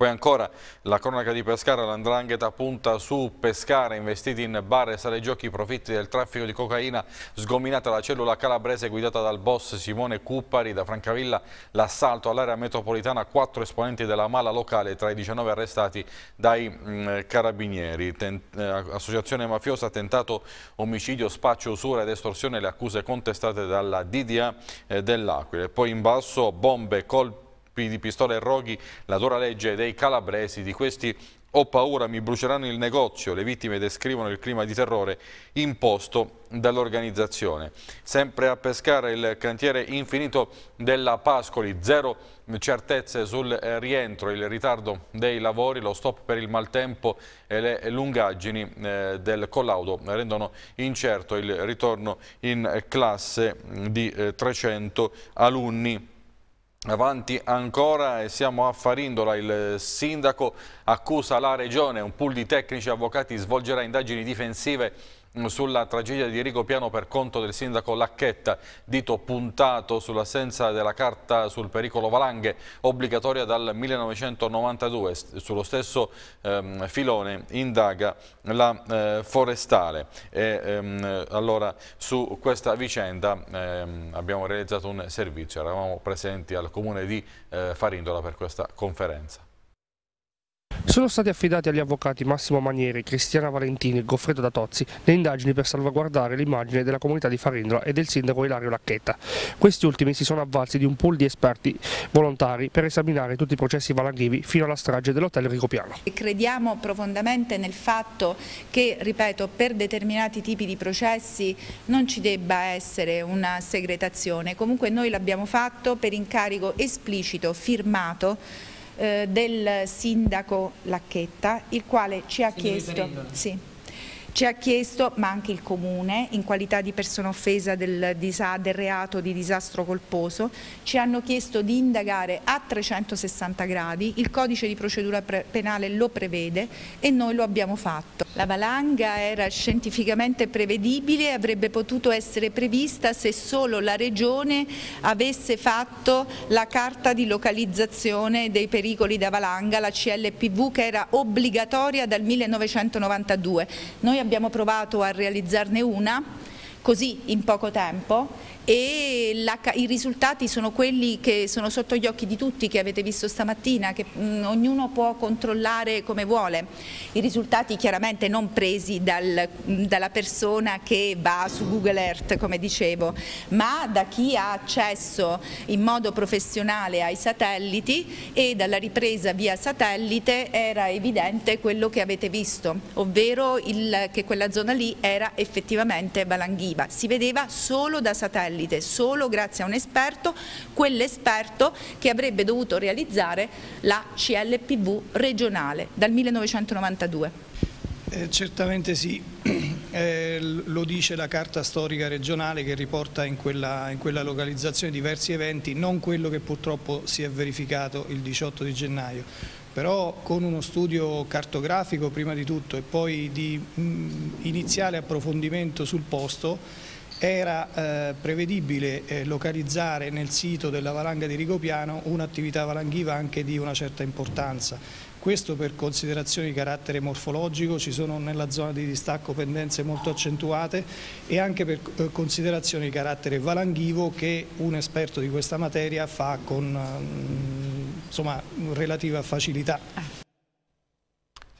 Poi ancora la cronaca di Pescara, l'andrangheta punta su Pescara, investiti in bar e sale giochi, profitti del traffico di cocaina, sgominata la cellula calabrese guidata dal boss Simone Cuppari, da Francavilla l'assalto all'area metropolitana, quattro esponenti della mala locale tra i 19 arrestati dai mh, mm, carabinieri, Ten, eh, associazione mafiosa, tentato omicidio, spaccio, usura ed estorsione, le accuse contestate dalla DDA eh, dell'Aquile. Poi in basso bombe, colpi di pistola e roghi, la dura legge dei calabresi di questi ho paura, mi bruceranno il negozio. Le vittime descrivono il clima di terrore imposto dall'organizzazione. Sempre a pescare il cantiere infinito della Pascoli, zero certezze sul rientro, il ritardo dei lavori, lo stop per il maltempo e le lungaggini eh, del collaudo rendono incerto il ritorno in classe di 300 eh, alunni. Avanti ancora e siamo a Farindola, il sindaco accusa la regione, un pool di tecnici e avvocati svolgerà indagini difensive sulla tragedia di Rigopiano per conto del sindaco Lacchetta, dito puntato sull'assenza della carta sul pericolo valanghe obbligatoria dal 1992. Sullo stesso ehm, filone indaga la eh, forestale. E, ehm, allora, su questa vicenda ehm, abbiamo realizzato un servizio, eravamo presenti al comune di eh, Farindola per questa conferenza. Sono stati affidati agli avvocati Massimo Manieri, Cristiana Valentini e Goffredo Datozzi le indagini per salvaguardare l'immagine della comunità di Farindola e del sindaco Ilario Lacchetta. Questi ultimi si sono avvalsi di un pool di esperti volontari per esaminare tutti i processi valanghivi fino alla strage dell'hotel Ricopiano. Crediamo profondamente nel fatto che, ripeto, per determinati tipi di processi non ci debba essere una segretazione. Comunque noi l'abbiamo fatto per incarico esplicito, firmato eh, del sindaco Lacchetta, il quale ci ha Signor chiesto... Sì. Ci ha chiesto, ma anche il Comune, in qualità di persona offesa del, del reato di disastro colposo, ci hanno chiesto di indagare a 360 gradi, il codice di procedura penale lo prevede e noi lo abbiamo fatto. La valanga era scientificamente prevedibile e avrebbe potuto essere prevista se solo la Regione avesse fatto la carta di localizzazione dei pericoli da valanga, la CLPV, che era obbligatoria dal 1992. Noi abbiamo provato a realizzarne una, così in poco tempo, e la, i risultati sono quelli che sono sotto gli occhi di tutti che avete visto stamattina, che mh, mm, ognuno può controllare come vuole, i risultati chiaramente non presi dal, mh, mm, dalla persona che va su Google Earth come dicevo, ma da chi ha accesso in modo professionale ai satelliti e dalla ripresa via satellite era evidente quello che avete visto, ovvero il, che quella zona lì era effettivamente Valanghiva, si vedeva solo da satellite satellite solo grazie a un esperto, quell'esperto che avrebbe dovuto realizzare la CLPV regionale dal 1992. Eh, certamente sì, [CLEARS THROAT] eh, lo dice la carta storica regionale che riporta in quella, in quella, localizzazione diversi eventi, non quello che purtroppo si è verificato il 18 di gennaio, però con uno studio cartografico prima di tutto e poi di mh, mm, iniziale approfondimento sul posto era eh, prevedibile eh, localizzare nel sito della valanga di Rigopiano un'attività valanghiva anche di una certa importanza. Questo per considerazioni di carattere morfologico, ci sono nella zona di distacco pendenze molto accentuate e anche per eh, considerazioni di carattere valanghivo che un esperto di questa materia fa con ehm, insomma, relativa facilità.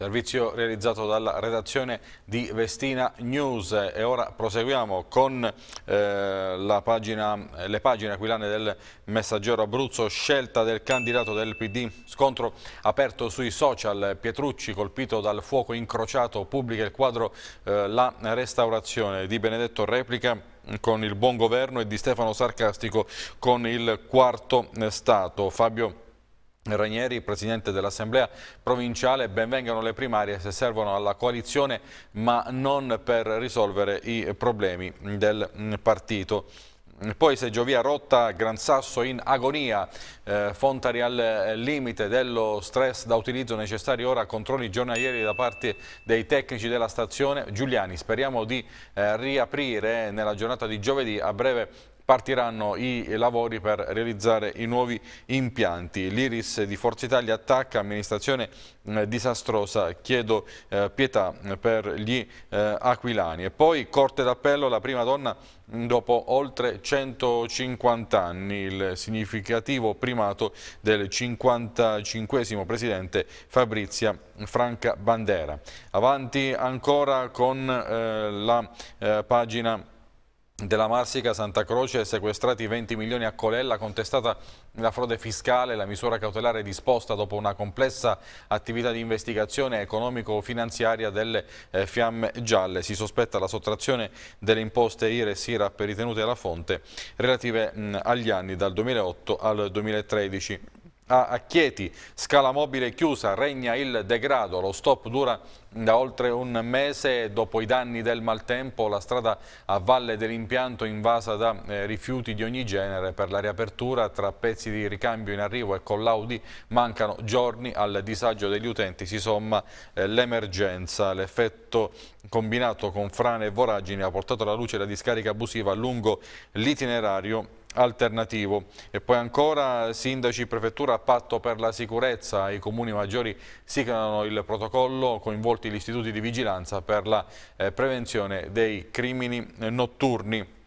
Servizio realizzato dalla redazione di Vestina News e ora proseguiamo con eh, pagina, le pagine aquilane del messaggero Abruzzo, scelta del candidato del PD, scontro aperto sui social, Pietrucci colpito dal fuoco incrociato, pubblica il quadro eh, La restaurazione di Benedetto Replica con il buon governo e di Stefano Sarcastico con il quarto eh, stato. Fabio Ranieri, presidente dell'Assemblea provinciale, benvengano le primarie se servono alla coalizione ma non per risolvere i problemi del partito. Poi se Giovia rotta, Gran Sasso in agonia, eh, Fontari al limite dello stress da utilizzo necessario ora controlli giornalieri da parte dei tecnici della stazione. Giuliani, speriamo di eh, riaprire nella giornata di giovedì a breve partiranno i lavori per realizzare i nuovi impianti. L'Iris di Forza Italia attacca amministrazione mm, disastrosa, chiedo eh, pietà mm, per gli eh, aquilani. E poi Corte d'Appello, la prima donna mm, dopo oltre 150 anni, il significativo primato del 55 presidente Fabrizia Franca Bandera. Avanti ancora con eh, la eh, pagina della Marsica Santa Croce sequestrati 20 milioni a Colella, contestata la frode fiscale, la misura cautelare disposta dopo una complessa attività di investigazione economico-finanziaria delle eh, fiamme gialle. Si sospetta la sottrazione delle imposte IRE e SIRAP ritenute alla fonte relative mh, agli anni dal 2008 al 2013 a Chieti, scala mobile chiusa, regna il degrado, lo stop dura da oltre un mese dopo i danni del maltempo, la strada a valle dell'impianto invasa da eh, rifiuti di ogni genere per la riapertura tra pezzi di ricambio in arrivo e collaudi mancano giorni al disagio degli utenti, si somma eh, l'emergenza, l'effetto combinato con frane e voragini ha portato alla luce la discarica abusiva lungo l'itinerario alternativo. E poi ancora sindaci prefettura patto per la sicurezza, i comuni maggiori siglano il protocollo, coinvolti gli istituti di vigilanza per la eh, prevenzione dei crimini notturni.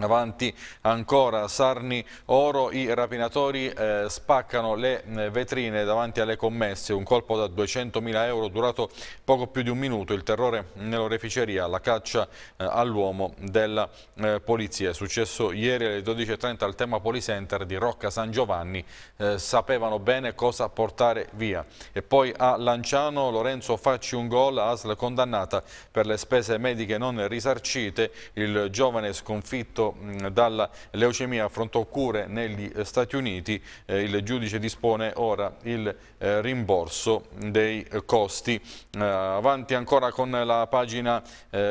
Avanti ancora Sarni Oro, i rapinatori eh, spaccano le eh, vetrine davanti alle commesse, un colpo da 200.000 euro durato poco più di un minuto, il terrore nell'oreficeria, la caccia eh, all'uomo della eh, polizia. È successo ieri alle 12.30 al tema Policenter di Rocca San Giovanni, eh, sapevano bene cosa portare via. E poi a Lanciano Lorenzo facci un gol, ASL condannata per le spese mediche non risarcite, il giovane sconfitto guarito mm, dalla leucemia, affrontò cure negli eh, Stati Uniti. Eh, il giudice dispone ora il eh, rimborso dei costi. avanti ancora con la pagina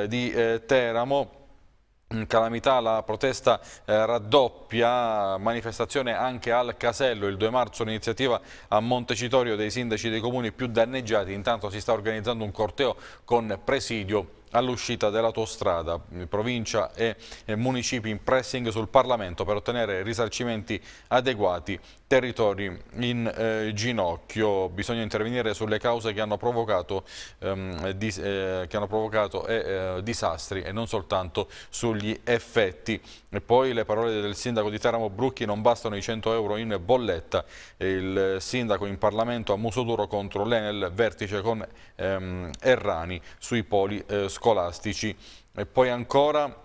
di Teramo calamità la protesta eh, raddoppia, manifestazione anche al Casello, il 2 marzo l'iniziativa a Montecitorio dei sindaci dei comuni più danneggiati, intanto si sta organizzando un corteo con presidio all'uscita dell'autostrada. Provincia e municipi in pressing sul Parlamento per ottenere risarcimenti adeguati, territori in eh, ginocchio. Bisogna intervenire sulle cause che hanno provocato, ehm, dis eh, che hanno provocato eh, eh disastri e non soltanto sugli effetti. E poi le parole del sindaco di Teramo Brucchi non bastano i 100 euro in bolletta. Il sindaco in Parlamento ha muso duro contro l'Enel, vertice con ehm, Errani sui poli eh, scolastici. E poi ancora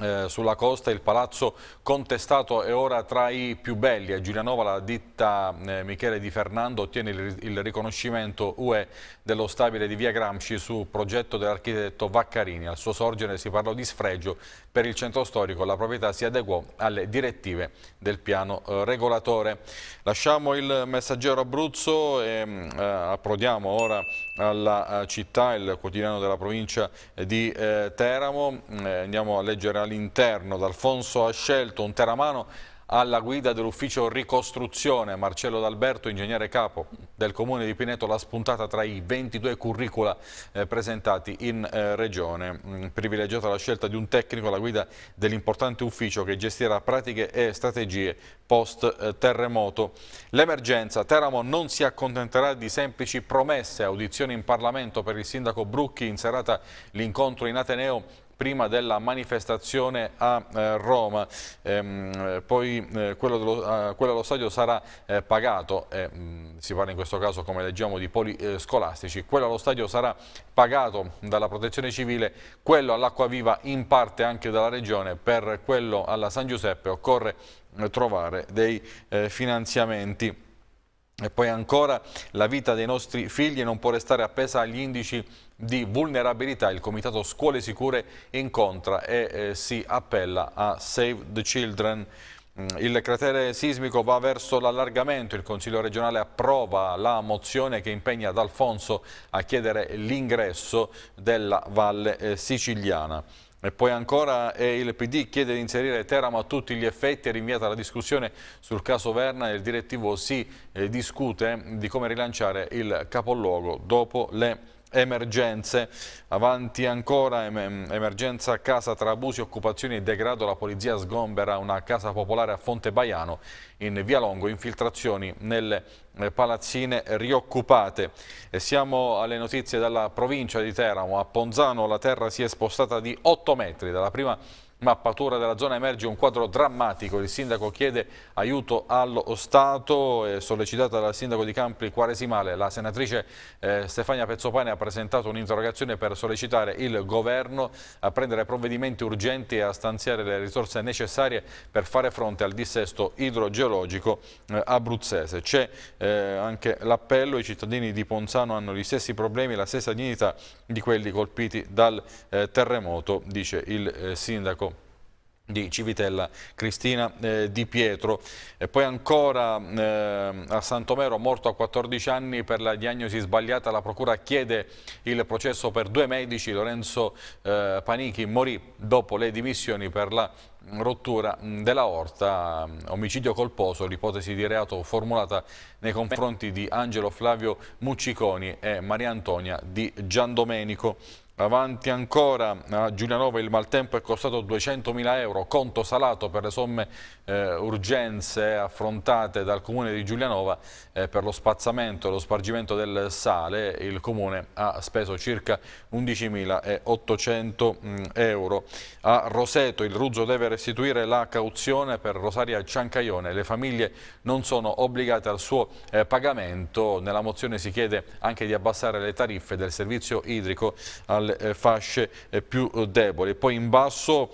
eh, sulla costa il palazzo contestato è ora tra i più belli a Giulianova la ditta eh, Michele Di Fernando ottiene il, riconoscimento UE dello stabile di via Gramsci su progetto dell'architetto Vaccarini al suo sorgere si parlò di sfregio per il centro storico la proprietà si adeguò alle direttive del piano eh, regolatore lasciamo il messaggero Abruzzo e mm, approdiamo ora alla città il quotidiano della provincia di Teramo mm, andiamo a leggere all'interno. D'Alfonso ha scelto un teramano alla guida dell'ufficio ricostruzione. Marcello D'Alberto, ingegnere capo del comune di Pineto, l'ha spuntata tra i 22 curricula eh, presentati in eh, regione. Mm, privilegiata la scelta di un tecnico alla guida dell'importante ufficio che gestirà pratiche e strategie post eh, terremoto. L'emergenza Teramo non si accontenterà di semplici promesse, audizioni in Parlamento per il sindaco Brucchi in serata l'incontro in Ateneo prima della manifestazione a eh, Roma. Ehm, poi eh, quello, dello, eh, quello, dello, stadio sarà eh, pagato, mm, si parla in questo caso come leggiamo di poli eh, scolastici, quello allo stadio sarà pagato dalla protezione civile, quello all'Acquaviva in parte anche dalla regione, per quello alla San Giuseppe occorre eh, trovare dei finanziamenti. E poi ancora la vita dei nostri figli non può restare appesa agli indici di vulnerabilità. Il Comitato Scuole Sicure incontra e eh, si appella a Save the Children. Mm, il cratere sismico va verso l'allargamento, il Consiglio regionale approva la mozione che impegna D'Alfonso a chiedere l'ingresso della Valle eh, Siciliana. E poi ancora eh, il PD chiede di inserire Teramo a tutti gli effetti, è rinviata la discussione sul caso Verna e il direttivo si eh, discute di come rilanciare il capoluogo dopo le emergenze. Avanti ancora emergenza a casa tra abusi, occupazioni e degrado. La polizia sgombera una casa popolare a Fonte Baiano in Via Longo, infiltrazioni nelle eh, palazzine rioccupate. E siamo alle notizie dalla provincia di Teramo. A Ponzano la terra si è spostata di 8 metri dalla prima mappatura della zona emerge un quadro drammatico. Il sindaco chiede aiuto allo Stato. È sollecitata dal sindaco di Campli Quaresimale, la senatrice eh, Stefania Pezzopane ha presentato un'interrogazione per sollecitare il governo a prendere provvedimenti urgenti e a stanziare le risorse necessarie per fare fronte al dissesto idrogeologico eh, abruzzese. C'è eh, anche l'appello, i cittadini di Ponzano hanno gli stessi problemi, la stessa dignità di quelli colpiti dal eh, terremoto, dice il eh, sindaco di Civitella Cristina eh, Di Pietro e poi ancora eh, a Santomero morto a 14 anni per la diagnosi sbagliata la procura chiede il processo per due medici Lorenzo eh, Panichi morì dopo le dimissioni per la mm, rottura mm, della orta, mm, omicidio colposo, l'ipotesi di reato formulata nei confronti di Angelo Flavio Mucciconi e Maria Antonia di Giandomenico. Avanti ancora a Giulianova il maltempo è costato 200.000 euro, conto salato per le somme eh, urgenze affrontate dal comune di Giulianova eh, per lo spazzamento e lo spargimento del sale. Il comune ha speso circa 11.800 mm, euro. A Roseto il Ruzzo deve restituire la cauzione per Rosaria Ciancaione. Le famiglie non sono obbligate al suo eh, pagamento. Nella mozione si chiede anche di abbassare le tariffe del servizio idrico alle alle eh, fasce eh, più eh, deboli. Poi in basso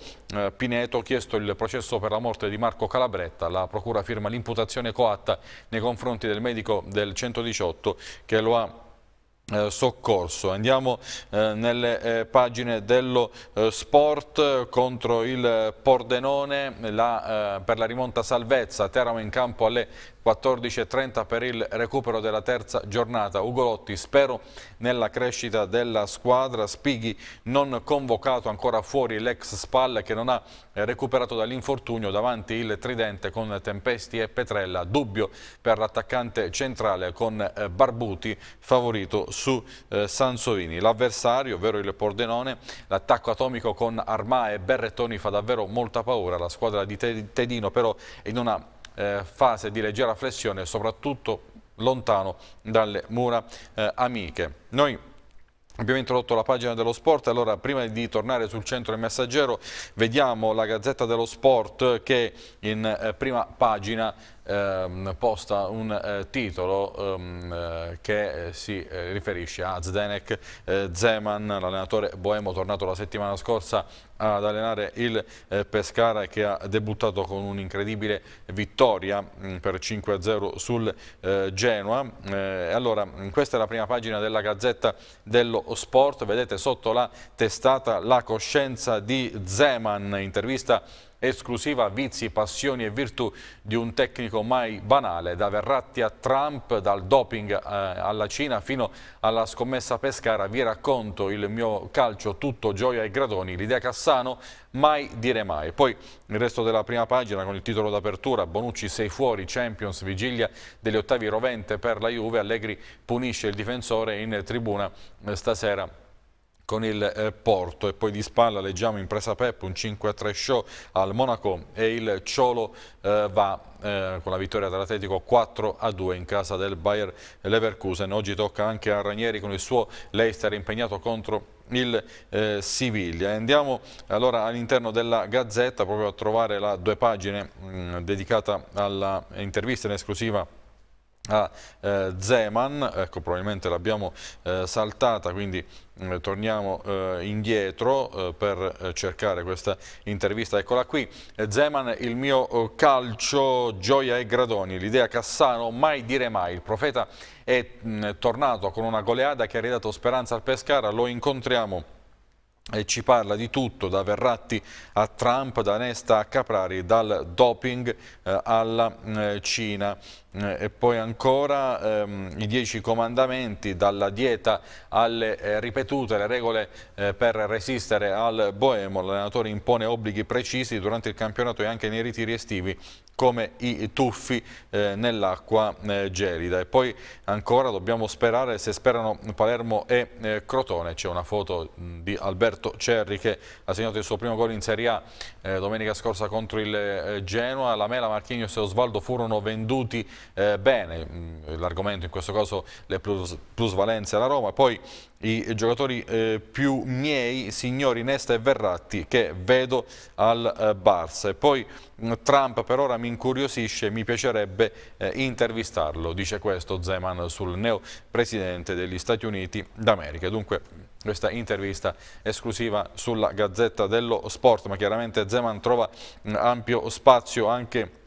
Pineto ha chiesto il processo per la morte di Marco Calabretta, la procura firma l'imputazione coatta nei confronti del medico del 118 che lo ha soccorso. Andiamo nelle pagine dello sport contro il Pordenone la, per la rimonta salvezza, Teramo in campo alle 14.30 per il recupero della terza giornata. Ugolotti spero nella crescita della squadra, Spighi non convocato ancora fuori l'ex Spal che non ha recuperato dall'infortunio davanti il tridente con Tempesti e Petrella, dubbio per l'attaccante centrale con eh, Barbuti favorito su eh, Sansovini. L'avversario, ovvero il Pordenone, l'attacco atomico con Armà e Berrettoni fa davvero molta paura, la squadra di Tedino però in una eh, fase di leggera flessione, soprattutto lontano dalle mura eh, amiche. Noi Abbiamo introdotto la pagina dello sport, allora prima di tornare sul centro del messaggero vediamo la Gazzetta dello Sport che in eh, prima pagina ehm, posta un eh, titolo ehm, eh, che eh, si eh, riferisce a Zdenek Zeman, l'allenatore boemo tornato la settimana scorsa ad allenare il Pescara che ha debuttato con un'incredibile vittoria mm, per 5-0 sul Genoa. allora, mm, questa è la prima pagina della Gazzetta dello Sport, vedete sotto la testata la coscienza di Zeman, intervista esclusiva vizi, passioni e virtù di un tecnico mai banale, da Verratti a Trump, dal doping eh, alla Cina fino alla scommessa Pescara, vi racconto il mio calcio tutto gioia e gradoni, l'idea Cassano mai dire mai. Poi il resto della prima pagina con il titolo d'apertura, Bonucci sei fuori, Champions, vigilia degli ottavi rovente per la Juve, Allegri punisce il difensore in tribuna stasera con il eh, Porto e poi di spalla leggiamo Impresa Pep un 5-3 show al Monaco e il Ciolo eh, va eh, con la vittoria dell'Atletico 4-2 in casa del Bayer Leverkusen oggi tocca anche a Ranieri con il suo Leicester impegnato contro il eh, Siviglia. Andiamo allora all'interno della Gazzetta proprio a trovare la due pagine mh, mm, dedicata all'intervista in esclusiva a eh, Zeman, ecco probabilmente l'abbiamo eh, saltata quindi mm, eh, torniamo indietro eh, per eh, cercare questa intervista, eccola qui, eh, Zeman il mio oh, calcio, Gioia e Gradoni, l'idea Cassano, mai dire mai, il profeta è mh, mm, tornato con una goleada che ha ridato speranza al Pescara, lo incontriamo e ci parla di tutto, da Verratti a Trump, da Nesta a Caprari, dal doping eh, alla eh, Cina. Eh, e poi ancora ehm, i dieci comandamenti dalla dieta alle eh, ripetute le regole eh, per resistere al Boemo l'allenatore impone obblighi precisi durante il campionato e anche nei ritiri estivi come i tuffi eh, nell'acqua eh, gelida e poi ancora dobbiamo sperare se sperano Palermo e eh, Crotone c'è una foto mh, di Alberto Cerri che ha segnato il suo primo gol in Serie A domenica scorsa contro il Genoa la Mela, Marchignos e Osvaldo furono venduti eh, bene, mm, l'argomento in questo caso le plus, plusvalenze alla Roma, poi i giocatori eh, più miei, signori Nesta e Verratti, che vedo al eh, Barça. E poi mm, Trump per ora mi incuriosisce, mi piacerebbe eh, intervistarlo, dice questo Zeman sul neo presidente degli Stati Uniti d'America. Dunque questa intervista esclusiva sulla Gazzetta dello Sport, ma chiaramente Zeman trova mm, ampio spazio anche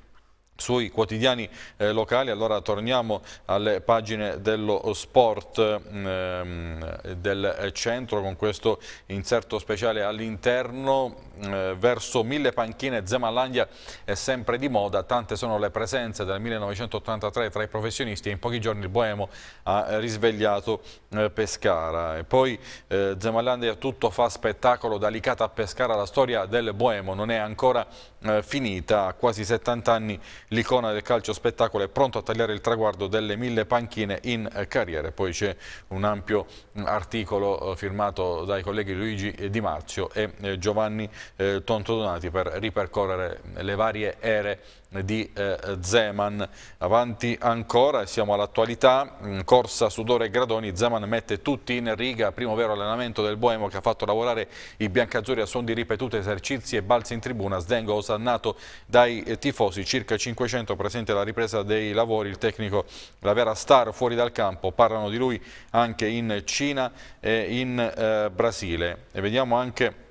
sui quotidiani eh, locali, allora torniamo alle pagine dello sport mm, ehm, del centro con questo inserto speciale all'interno eh, verso mille panchine Zemalandia è sempre di moda, tante sono le presenze dal 1983 tra i professionisti e in pochi giorni il Boemo ha risvegliato eh, Pescara. E poi eh, Zemalandia tutto fa spettacolo, da Licata a Pescara la storia del Boemo non è ancora eh, finita, a quasi 70 anni l'icona del calcio spettacolo è pronto a tagliare il traguardo delle mille panchine in eh, carriera. Poi c'è un ampio mm, articolo firmato dai colleghi Luigi Di Marzio e Giovanni eh, Tonto Donati per ripercorrere le varie ere di eh, Zeman. Avanti ancora, siamo all'attualità, mm, corsa Sudore e Gradoni, Zeman mette tutti in riga, primo vero allenamento del Boemo che ha fatto lavorare i biancazzurri a suon di ripetute esercizi e balzi in tribuna, sdengo osannato dai eh, tifosi, circa 500 presenti alla ripresa dei lavori, il tecnico la vera star fuori dal campo, parlano di lui anche in Cina e in eh, Brasile. E vediamo anche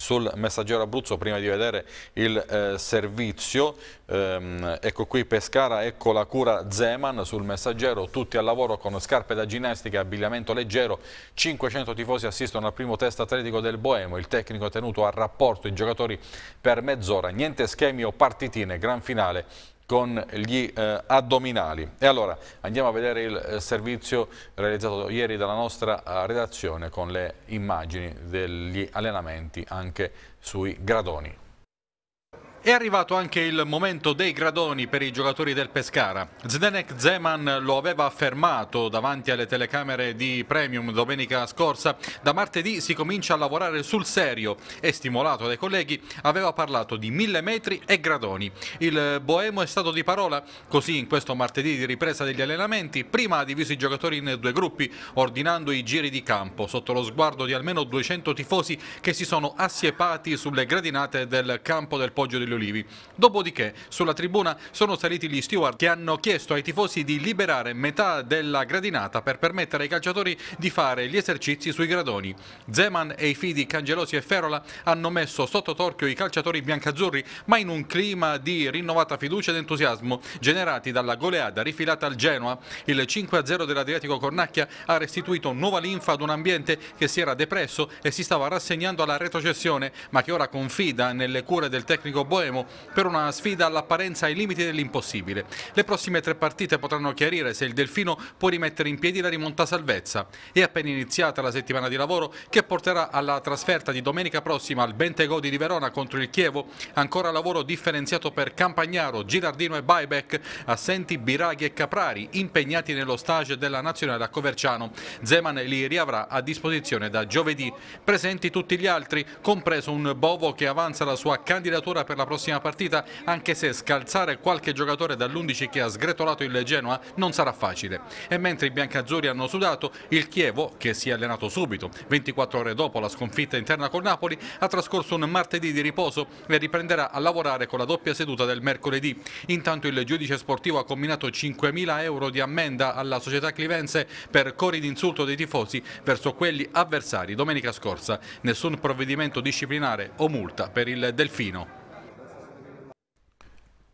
sul Messaggero Abruzzo prima di vedere il eh, servizio. Ehm, ecco qui Pescara, ecco la cura Zeman sul Messaggero, tutti al lavoro con scarpe da ginnastica, e abbigliamento leggero, 500 tifosi assistono al primo test atletico del Boemo, il tecnico è tenuto a rapporto i giocatori per mezz'ora, niente schemi o partitine, gran finale con gli eh, addominali. E allora andiamo a vedere il eh, servizio realizzato ieri dalla nostra eh, redazione con le immagini degli allenamenti anche sui gradoni. È arrivato anche il momento dei gradoni per i giocatori del Pescara. Zdenek Zeman lo aveva affermato davanti alle telecamere di Premium domenica scorsa. Da martedì si comincia a lavorare sul serio e stimolato dai colleghi aveva parlato di mille metri e gradoni. Il boemo è stato di parola, così in questo martedì di ripresa degli allenamenti prima ha diviso i giocatori in due gruppi ordinando i giri di campo sotto lo sguardo di almeno 200 tifosi che si sono assiepati sulle gradinate del campo del Poggio di degli Olivi. Dopodiché sulla tribuna sono saliti gli steward che hanno chiesto ai tifosi di liberare metà della gradinata per permettere ai calciatori di fare gli esercizi sui gradoni. Zeman e i fidi Cangelosi e Ferola hanno messo sotto torchio i calciatori biancazzurri ma in un clima di rinnovata fiducia ed entusiasmo generati dalla goleada rifilata al Genoa. Il 5-0 dell'Adriatico Cornacchia ha restituito nuova linfa ad un ambiente che si era depresso e si stava rassegnando alla retrocessione ma che ora confida nelle cure del tecnico Boe Boemo per una sfida all'apparenza ai limiti dell'impossibile. Le prossime tre partite potranno chiarire se il Delfino può rimettere in piedi la rimonta salvezza. È appena iniziata la settimana di lavoro che porterà alla trasferta di domenica prossima al Bentegodi di Verona contro il Chievo, ancora lavoro differenziato per Campagnaro, Girardino e Buyback, assenti Biraghi e Caprari, impegnati nello stage della nazionale a Coverciano. Zeman li riavrà a disposizione da giovedì. Presenti tutti gli altri, compreso un Bovo che avanza la sua candidatura per la prossima partita, anche se scalzare qualche giocatore dall'11 che ha sgretolato il Genoa non sarà facile. E mentre i biancazzurri hanno sudato, il Chievo, che si è allenato subito, 24 ore dopo la sconfitta interna col Napoli, ha trascorso un martedì di riposo e riprenderà a lavorare con la doppia seduta del mercoledì. Intanto il giudice sportivo ha combinato 5.000 euro di ammenda alla società clivense per cori d'insulto dei tifosi verso quelli avversari domenica scorsa. Nessun provvedimento disciplinare o multa per il Delfino.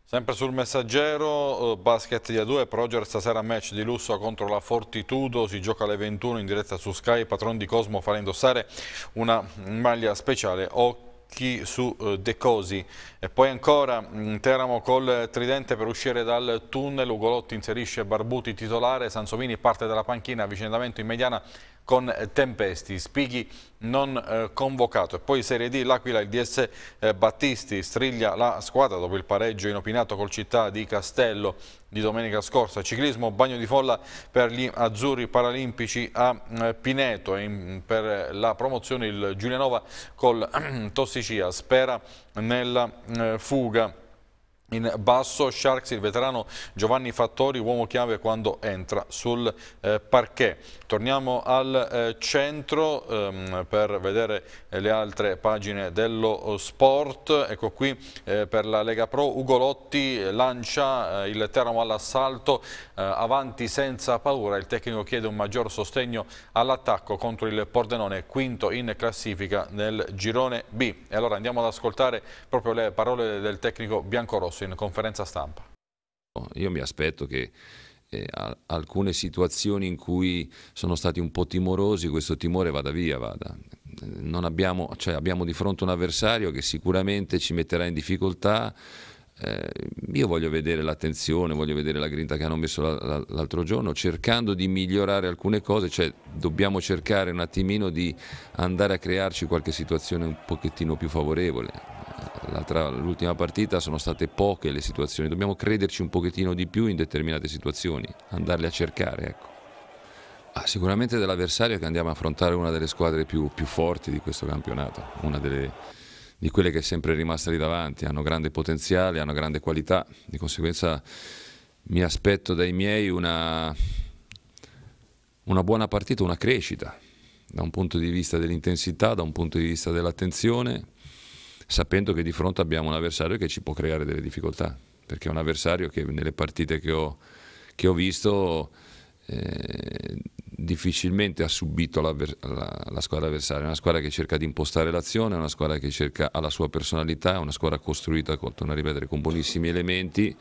Sempre sul messaggero, eh, basket di A2, Proger stasera match di lusso contro la Fortitudo, si gioca alle 21 in diretta su Sky, Patron di Cosmo farà indossare una maglia speciale, occhi su eh, De Cosi. E poi ancora mm, Teramo col tridente per uscire dal tunnel, Ugolotti inserisce Barbuti titolare, Sansovini parte dalla panchina, avvicinamento in mediana con Tempesti, Spighi non eh, convocato e poi Serie D l'Aquila il DS eh, Battisti striglia la squadra dopo il pareggio inopinato col città di Castello di domenica scorsa ciclismo bagno di folla per gli azzurri paralimpici a eh, Pineto in, per la promozione il Giulianova col [CLEARS THROAT] Tossicia spera nella eh, fuga in basso Sharks il veterano Giovanni Fattori, uomo chiave quando entra sul eh, parquet. Torniamo al eh, centro ehm, per vedere eh, le altre pagine dello sport. Ecco qui eh, per la Lega Pro Ugolotti eh, lancia eh, il Teramo all'assalto, avanti senza paura. Il tecnico chiede un maggior sostegno all'attacco contro il Pordenone, quinto in classifica nel girone B. E allora andiamo ad ascoltare proprio le parole del tecnico biancorosso scorso in conferenza stampa. Io mi aspetto che eh, alcune situazioni in cui sono stati un po' timorosi, questo timore vada via, vada. Abbiamo, cioè abbiamo di fronte un avversario che sicuramente ci metterà in difficoltà, eh, io voglio vedere l'attenzione, voglio vedere la grinta che hanno messo l'altro giorno, cercando di migliorare alcune cose, cioè dobbiamo cercare un attimino di andare a crearci qualche situazione un pochettino più favorevole l'ultima partita sono state poche le situazioni, dobbiamo crederci un pochettino di più in determinate situazioni, andarle a cercare. Ecco. Ah, sicuramente dell'avversario che andiamo a affrontare una delle squadre più, più forti di questo campionato, una delle, di quelle che è sempre rimasta lì davanti, hanno grande potenziale, hanno grande qualità, di conseguenza mi aspetto dai miei una, una buona partita, una crescita da un punto di vista dell'intensità, da un punto di vista dell'attenzione sapendo che di fronte abbiamo un avversario che ci può creare delle difficoltà, perché è un avversario che nelle partite che ho, che ho visto eh, difficilmente ha subito la, la, squadra avversaria, è una squadra che cerca di impostare l'azione, è una squadra che cerca, alla sua personalità, è una squadra costruita, torno a ripetere, con buonissimi elementi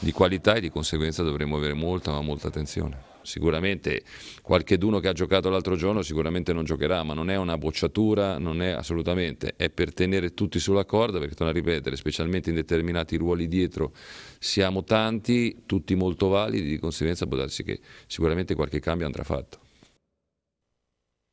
di qualità e di conseguenza dovremo avere molta ma molta attenzione. Sicuramente qualcheduno che ha giocato l'altro giorno sicuramente non giocherà, ma non è una bocciatura, non è assolutamente, è per tenere tutti sulla corda, perché torno a ripetere, specialmente in determinati ruoli dietro siamo tanti, tutti molto validi, di conseguenza può darsi che sicuramente qualche cambio andrà fatto.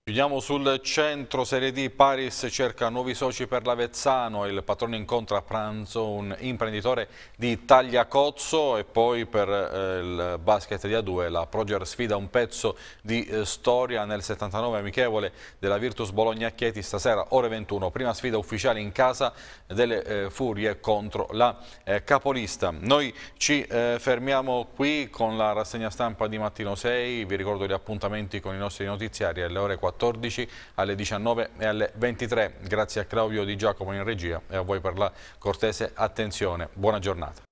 Chiudiamo sul centro Serie D, Paris cerca nuovi soci per l'Avezzano, il patrono incontra a pranzo un imprenditore di Tagliacozzo e poi per eh, il basket di A2 la Proger sfida un pezzo di eh, storia nel 79 amichevole della Virtus Bologna-Chieti stasera ore 21, prima sfida ufficiale in casa delle eh, Furie contro la eh, capolista. Noi ci eh, fermiamo qui con la rassegna stampa di mattino 6, vi ricordo gli appuntamenti con i nostri notiziari alle ore 14. 14 alle 19 e alle 23. Grazie a Claudio Di Giacomo in regia e a voi per la cortese attenzione. Buona giornata.